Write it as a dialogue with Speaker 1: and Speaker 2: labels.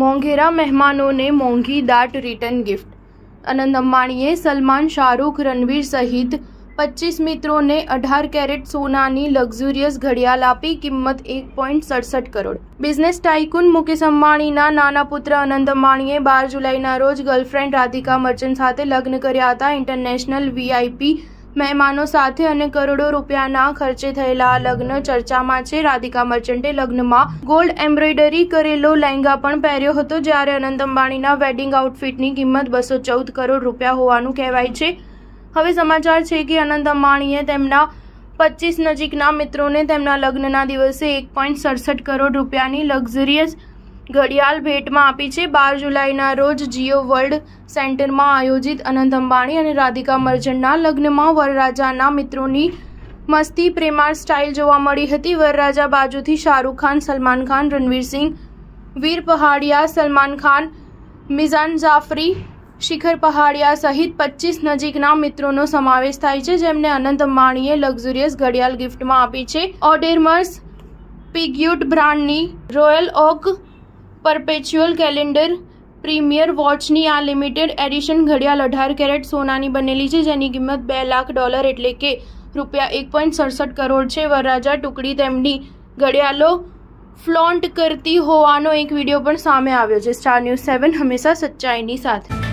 Speaker 1: મોંઘેરા મહેમાનોને મોંઘી દાટ રિટર્ન ગિફ્ટ અનંત અંબાણીએ સલમાન શાહરૂખ રણવીર સહિત પચીસ મિત્રોને અઢાર કેરેટ સોનાની લક્ઝુરિયસ ઘડિયાળ આપી કિંમત એક પોઈન્ટ સડસઠ કરોડ બિઝનેસ ટાઇકુન મુકેશ અંબાણીના નાના પુત્ર અનંત અંબાણીએ બાર જુલાઈના રોજ ગર્લફ્રેન્ડ રાધિકા મર્ચન્ટ સાથે લગ્ન કર્યા હતા ઇન્ટરનેશનલ વીઆઈપી મહેમાનો સાથે અને કરોડો રૂપિયાના ખર્ચે થયેલા લગ્ન ચર્ચામાં છે રાધિકા મર્ચન્ટે લગ્નમાં ગોલ્ડ એમ્બ્રોઇડરી કરેલો લહેંગા પણ પહેર્યો હતો જ્યારે અનંત અંબાણીના વેડિંગ આઉટફિટની કિંમત બસો ચૌદ કરોડ રૂપિયા હોવાનું કહેવાય છે હવે સમાચાર છે કે અનંત અંબાણીએ તેમના પચીસ નજીકના મિત્રોને તેમના લગ્નના દિવસે એક પોઈન્ટ સડસઠ કરોડ રૂપિયાની લક્ઝરિયસ ઘડિયાળ ભેટમાં આપી છે બાર જુલાઈના રોજ જીઓ વર્લ્ડ સેન્ટરમાં આયોજિત અનંત અંબાણી અને રાધિકા મર્ચન્ટના લગ્નમાં વરરાજાના મિત્રોની મસ્તી પ્રેમાળ સ્ટાઇલ જોવા મળી હતી વરરાજા બાજુથી શાહરૂખ ખાન સલમાન ખાન રણવીર સિંહ વીર પહાડિયા સલમાન ખાન મિઝાન જાફરી શિખર પહાડિયા સહિત પચીસ નજીકના મિત્રોનો સમાવેશ થાય છે જેમને અનંત અંબાણીએ લક્ઝુરિયસ ઘડિયાળ ગિફ્ટમાં આપી છે ઓડેરમર્સ પિગ્યુટ બ્રાન્ડની royal oak perpetual calendar premier વોચની આ લિમિટેડ એડિશન ઘડિયાળ અઢાર કેરેટ સોનાની બનેલી છે જેની કિંમત બે લાખ ડોલર એટલે કે રૂપિયા એક પોઈન્ટ સડસઠ કરોડ છે વરરાજા ટુકડી તેમની ઘડિયાળો ફ્લોન્ટ કરતી હોવાનો એક વિડીયો પણ સામે આવ્યો છે સ્ટાર ન્યૂઝ સેવન હંમેશા સચ્ચાઈની સાથે